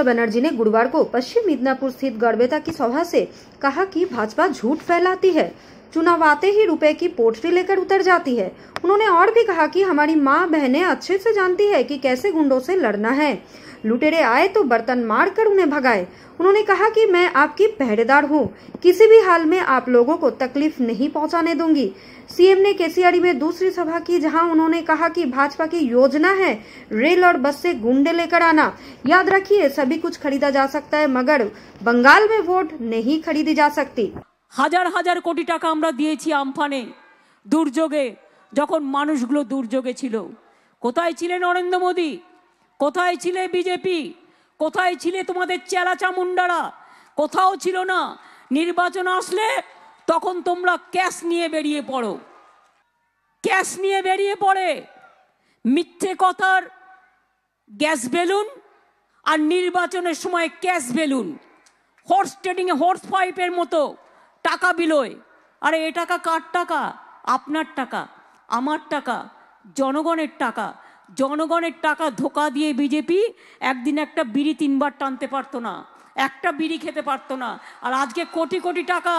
ममता बनर्जी ने गुरुवार को पश्चिम मिदनापुर स्थित गड़बेता की सभा से कहा कि भाजपा झूठ फैलाती है चुनाव आते ही रुपए की पोटली लेकर उतर जाती है उन्होंने और भी कहा कि हमारी माँ बहनें अच्छे से जानती है कि कैसे गुंडों से लड़ना है लुटेरे आए तो बर्तन मार कर उन्हें भगाए उन्होंने कहा कि मैं आपकी पहरेदार हूँ किसी भी हाल में आप लोगों को तकलीफ नहीं पहुँचाने दूंगी सीएम ने केसीआरी में दूसरी सभा की जहां उन्होंने कहा कि भाजपा की योजना है रेल और बस से गुंडे लेकर आना याद रखिए सभी कुछ खरीदा जा सकता है मगर बंगाल में वोट नहीं खरीदी जा सकती হাজার হাজার কোটি টাকা আমরা দিয়েছি আমফানে দুর্যোগে যখন মানুষগুলো দুর্যোগে ছিল কোথায় ছিলে নরেন্দ্র মোদী কোথায় ছিলে বিজেপি কোথায় ছিলে তোমাদের চেলা চামুন্ডারা কোথাও ছিল না নির্বাচন আসলে তখন তোমরা ক্যাশ নিয়ে বেরিয়ে পড়ো ক্যাশ নিয়ে বেরিয়ে পড়ে মিথ্যে কথার গ্যাস বেলুন আর নির্বাচনের সময় ক্যাশ বেলুন হর্স ট্রেডিংয়ে হর্স পাইপের মতো টাকা বিলোয় আরে এ টাকা কার টাকা আপনার টাকা আমার টাকা জনগণের টাকা জনগণের টাকা ধোকা দিয়ে বিজেপি একদিন একটা বিড়ি তিনবার টানতে পারতো না একটা বিড়ি খেতে পারতো না আর আজকে কোটি কোটি টাকা